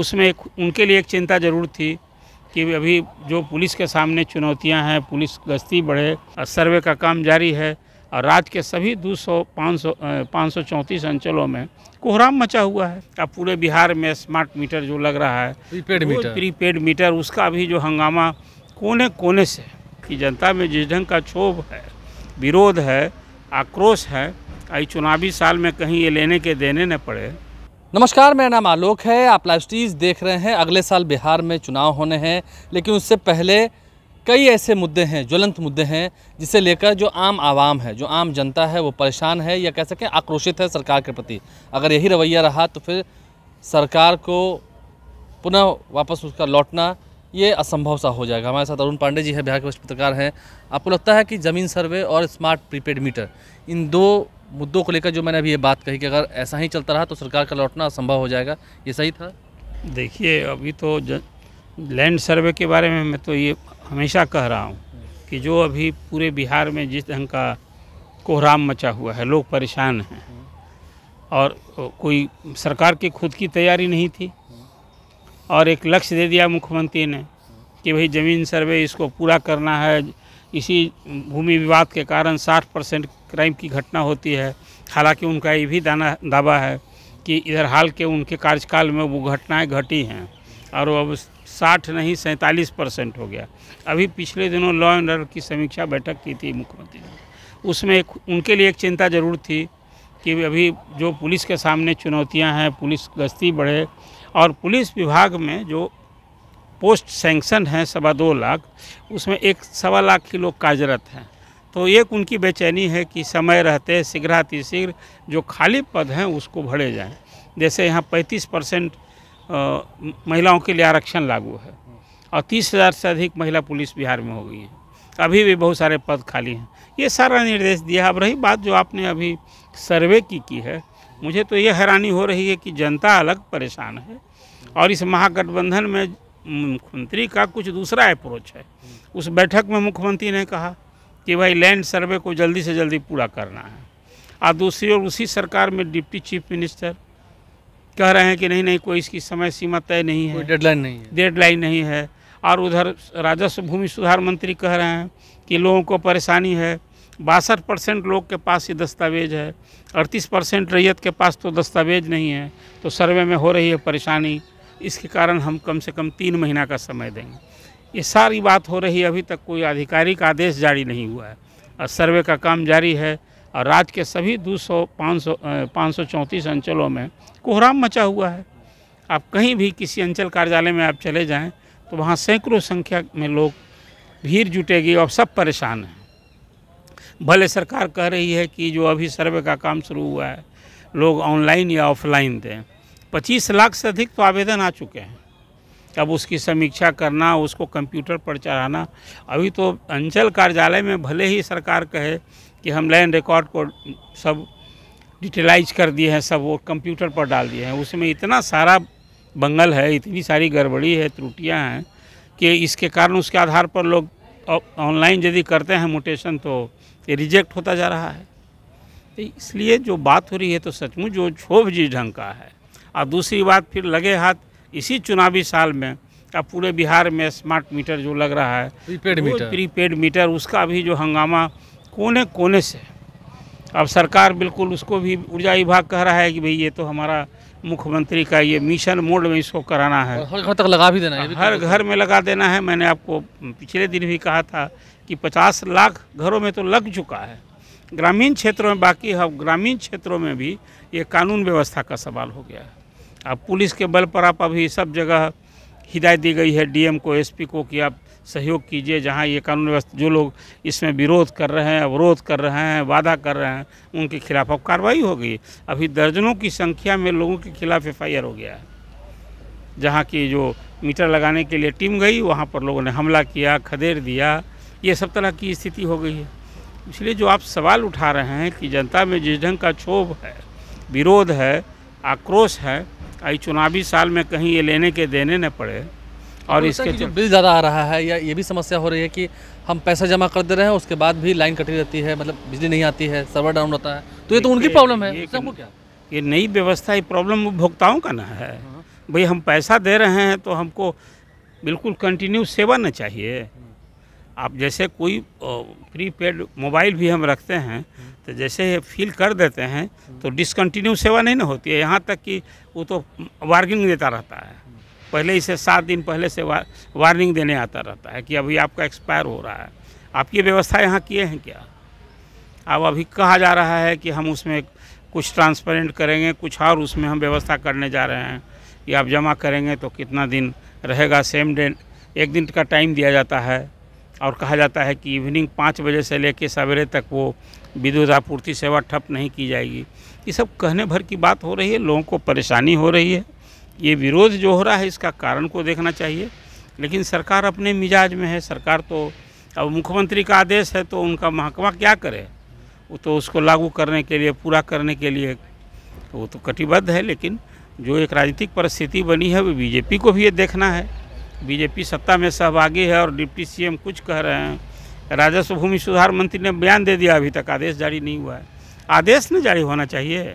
उसमें एक उनके लिए एक चिंता ज़रूर थी कि अभी जो पुलिस के सामने चुनौतियां हैं पुलिस गश्ती बढ़े सर्वे का काम जारी है और राज्य के सभी दो सौ पाँच सौ चौंतीस अंचलों में कोहराम मचा हुआ है अब पूरे बिहार में स्मार्ट मीटर जो लग रहा है प्रीपेड मीटर प्रीपेड मीटर उसका भी जो हंगामा कोने कोने से कि जनता में जिस ढंग का क्षोभ है विरोध है आक्रोश है आई चुनावी साल में कहीं ये लेने के देने न पड़े नमस्कार मेरा नाम आलोक है आप लाइव स्टीज देख रहे हैं अगले साल बिहार में चुनाव होने हैं लेकिन उससे पहले कई ऐसे मुद्दे हैं ज्वलंत मुद्दे हैं जिसे लेकर जो आम आवाम है जो आम जनता है वो परेशान है या कह सकें आक्रोशित है सरकार के प्रति अगर यही रवैया रहा तो फिर सरकार को पुनः वापस उसका लौटना ये असंभव सा हो जाएगा हमारे साथ अरुण पांडे जी हैं बिहार के वरिष्ठ पत्रकार हैं आपको लगता है कि ज़मीन सर्वे और स्मार्ट प्रीपेड मीटर इन दो मुद्दों को लेकर जो मैंने अभी ये बात कही कि अगर ऐसा ही चलता रहा तो सरकार का लौटना असंभव हो जाएगा ये सही था देखिए अभी तो लैंड सर्वे के बारे में मैं तो ये हमेशा कह रहा हूँ कि जो अभी पूरे बिहार में जिस ढंग का कोहराम मचा हुआ है लोग परेशान हैं और कोई सरकार की खुद की तैयारी नहीं थी और एक लक्ष्य दे दिया मुख्यमंत्री ने कि भाई ज़मीन सर्वे इसको पूरा करना है इसी भूमि विवाद के कारण 60 परसेंट क्राइम की घटना होती है हालांकि उनका ये भी दाना दावा है कि इधर हाल के उनके कार्यकाल में वो घटनाएं घटी हैं और अब साठ नहीं सैंतालीस परसेंट हो गया अभी पिछले दिनों लॉ एंड ऑर्डर की समीक्षा बैठक की थी मुख्यमंत्री ने उसमें एक उनके लिए एक चिंता जरूर थी कि अभी जो पुलिस के सामने चुनौतियाँ हैं पुलिस गश्ती बढ़े और पुलिस विभाग में जो पोस्ट सैंक्शन हैं सवा दो लाख उसमें एक सवा लाख के लोग कार्यरत हैं तो एक उनकी बेचैनी है कि समय रहते शीघ्रातिशीघ्र जो खाली पद हैं उसको भरे जाएं जैसे यहाँ 35 परसेंट महिलाओं के लिए आरक्षण लागू है और तीस हज़ार से अधिक महिला पुलिस बिहार में हो गई हैं अभी भी बहुत सारे पद खाली हैं ये सारा निर्देश दिया अब रही बात जो आपने अभी सर्वे की की है मुझे तो ये हैरानी हो रही है कि जनता अलग परेशान है और इस महागठबंधन में मुख्यमंत्री का कुछ दूसरा अप्रोच है उस बैठक में मुख्यमंत्री ने कहा कि भाई लैंड सर्वे को जल्दी से जल्दी पूरा करना है और दूसरी ओर उसी सरकार में डिप्टी चीफ मिनिस्टर कह रहे हैं कि नहीं नहीं कोई इसकी समय सीमा तय नहीं है डेडलाइन नहीं है डेडलाइन नहीं है और उधर राजस्व भूमि सुधार मंत्री कह रहे हैं कि लोगों को परेशानी है बासठ परसेंट लोग के पास ये दस्तावेज है अड़तीस परसेंट रैयत के पास तो दस्तावेज नहीं है तो सर्वे में हो रही है परेशानी इसके कारण हम कम से कम तीन महीना का समय देंगे ये सारी बात हो रही है अभी तक कोई आधिकारिक आदेश जारी नहीं हुआ है और सर्वे का काम जारी है और राज्य के सभी दो सौ पाँच सौ अंचलों में कोहराम मचा हुआ है आप कहीं भी किसी अंचल कार्यालय में आप चले जाएं तो वहाँ सैकड़ों संख्या में लोग भीड़ जुटेगी और सब परेशान हैं भले सरकार कह रही है कि जो अभी सर्वे का काम शुरू हुआ है लोग ऑनलाइन या ऑफलाइन दें पच्चीस लाख से अधिक तो आवेदन आ चुके हैं अब उसकी समीक्षा करना उसको कंप्यूटर पर चढ़ाना अभी तो अंचल कार्यालय में भले ही सरकार कहे कि हम लैंड रिकॉर्ड को सब डिटेलाइज कर दिए हैं सब वो कंप्यूटर पर डाल दिए हैं उसमें इतना सारा बंगल है इतनी सारी गड़बड़ी है त्रुटियाँ हैं कि इसके कारण उसके आधार पर लोग ऑनलाइन यदि करते हैं मोटेशन तो ये रिजेक्ट होता जा रहा है तो इसलिए जो बात हो रही है तो सचमुच जो क्षोभ जी ढंग का है और दूसरी बात फिर लगे हाथ इसी चुनावी साल में अब पूरे बिहार में स्मार्ट मीटर जो लग रहा है प्रीपेड मीटर प्रीपेड मीटर उसका भी जो हंगामा कोने कोने से अब सरकार बिल्कुल उसको भी ऊर्जा विभाग कह रहा है कि भाई ये तो हमारा मुख्यमंत्री का ये मिशन मोड में इसको कराना है हर घर तक लगा भी देना है हर तो- घर में लगा देना है मैंने आपको पिछले दिन भी कहा था कि 50 लाख घरों में तो लग चुका है ग्रामीण क्षेत्रों में बाकी हम ग्रामीण क्षेत्रों में भी ये कानून व्यवस्था का सवाल हो गया है अब पुलिस के बल पर आप अभी सब जगह हिदायत दी गई है डीएम को एसपी को कि आप सहयोग कीजिए जहाँ ये कानून व्यवस्था जो लोग इसमें विरोध कर रहे हैं अवरोध कर रहे हैं वादा कर रहे हैं उनके खिलाफ अब कार्रवाई हो गई अभी दर्जनों की संख्या में लोगों के खिलाफ एफ हो गया है जहाँ की जो मीटर लगाने के लिए टीम गई वहाँ पर लोगों ने हमला किया खदेड़ दिया ये सब तरह की स्थिति हो गई है इसलिए जो आप सवाल उठा रहे हैं कि जनता में जिस ढंग का क्षोभ है विरोध है आक्रोश है आई चुनावी साल में कहीं ये लेने के देने न पड़े और तो इसके जो बिल ज़्यादा आ रहा है या ये भी समस्या हो रही है कि हम पैसा जमा कर दे रहे हैं उसके बाद भी लाइन कटी रहती है मतलब बिजली नहीं आती है सर्वर डाउन रहता है तो ये तो उनकी प्रॉब्लम है ये, ये नई व्यवस्था ये प्रॉब्लम उपभोक्ताओं का ना है हाँ। भाई हम पैसा दे रहे हैं तो हमको बिल्कुल कंटिन्यू सेवा ना चाहिए आप जैसे कोई प्री पेड मोबाइल भी हम रखते हैं तो जैसे फील कर देते हैं तो डिसकंटिन्यू सेवा नहीं ना होती है यहाँ तक कि वो तो वार्निंग देता रहता है पहले इसे सात दिन पहले से वार्निंग देने आता रहता है कि अभी आपका एक्सपायर हो रहा है आपकी व्यवस्था यहाँ किए हैं क्या अब अभी कहा जा रहा है कि हम उसमें कुछ ट्रांसपेरेंट करेंगे कुछ और उसमें हम व्यवस्था करने जा रहे हैं कि आप जमा करेंगे तो कितना दिन रहेगा सेम डे एक दिन का टाइम दिया जाता है और कहा जाता है कि इवनिंग पाँच बजे से लेकर सवेरे तक वो विद्युत आपूर्ति सेवा ठप नहीं की जाएगी ये सब कहने भर की बात हो रही है लोगों को परेशानी हो रही है ये विरोध जो हो रहा है इसका कारण को देखना चाहिए लेकिन सरकार अपने मिजाज में है सरकार तो अब मुख्यमंत्री का आदेश है तो उनका महकमा क्या करे वो तो उसको लागू करने के लिए पूरा करने के लिए वो तो कटिबद्ध है लेकिन जो एक राजनीतिक परिस्थिति बनी है वो बीजेपी को भी ये देखना है बीजेपी सत्ता में सहभागी है और डिप्टी सीएम कुछ कह रहे हैं राजस्व भूमि सुधार मंत्री ने बयान दे दिया अभी तक आदेश जारी नहीं हुआ है आदेश न जारी होना चाहिए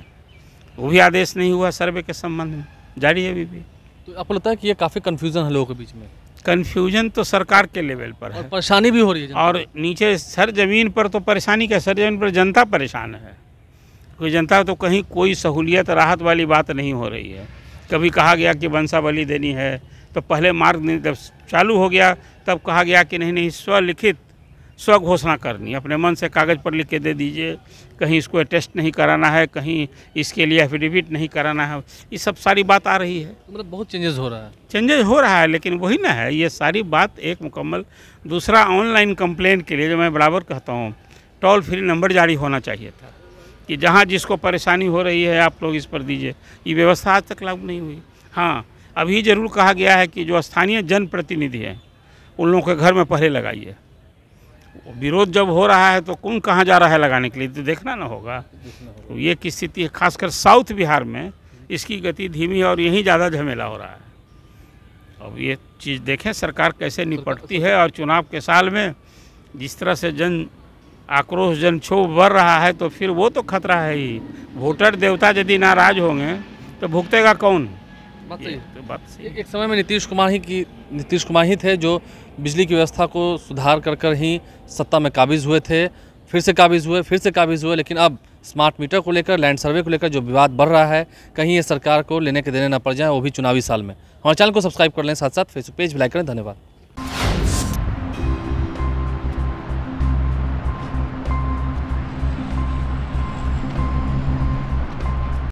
वो भी आदेश नहीं हुआ सर्वे के संबंध में जारी है अभी भी तो आपको लगता है कि ये काफ़ी कन्फ्यूज़न है लोगों के बीच में कन्फ्यूजन तो सरकार के लेवल पर है परेशानी भी हो रही है और नीचे सर जमीन पर तो परेशानी क्या सर जमीन पर जनता परेशान है क्योंकि जनता तो कहीं कोई सहूलियत राहत वाली बात नहीं हो रही है कभी कहा गया कि वंशावली देनी है तो पहले मार्ग जब चालू हो गया तब कहा गया कि नहीं नहीं स्वलिखित स्व घोषणा करनी अपने मन से कागज़ पर लिख के दे दीजिए कहीं इसको टेस्ट नहीं कराना है कहीं इसके लिए एफिडेविट नहीं कराना है ये सब सारी बात आ रही है मतलब बहुत चेंजेस हो रहा है चेंजेस हो रहा है लेकिन वही ना है ये सारी बात एक मुकम्मल दूसरा ऑनलाइन कंप्लेन के लिए जो मैं बराबर कहता हूँ टोल फ्री नंबर जारी होना चाहिए था कि जहाँ जिसको परेशानी हो रही है आप लोग इस पर दीजिए ये व्यवस्था आज तक लागू नहीं हुई हाँ अभी ज़रूर कहा गया है कि जो स्थानीय जनप्रतिनिधि हैं उन लोगों के घर में पहले लगाइए विरोध जब हो रहा है तो कौन कहाँ जा रहा है लगाने के लिए तो देखना ना होगा तो ये की स्थिति है खासकर साउथ बिहार में इसकी गति धीमी और यहीं ज़्यादा झमेला हो रहा है अब ये चीज़ देखें सरकार कैसे निपटती है और चुनाव के साल में जिस तरह से जन आक्रोश जन क्षोभ बढ़ रहा है तो फिर वो तो खतरा है ही वोटर देवता यदि नाराज होंगे तो भुगतेगा कौन बात सही तो बात सही एक समय में नीतीश कुमार ही की नीतीश कुमार ही थे जो बिजली की व्यवस्था को सुधार कर कर ही सत्ता में काबिज हुए थे फिर से काबिज हुए फिर से काबिज हुए लेकिन अब स्मार्ट मीटर को लेकर लैंड सर्वे को लेकर जो विवाद बढ़ रहा है कहीं ये सरकार को लेने के देने न पड़ जाए वो भी चुनावी साल में हमारे चैनल को सब्सक्राइब कर लें साथ साथ फेसबुक पेज भी लाइक करें धन्यवाद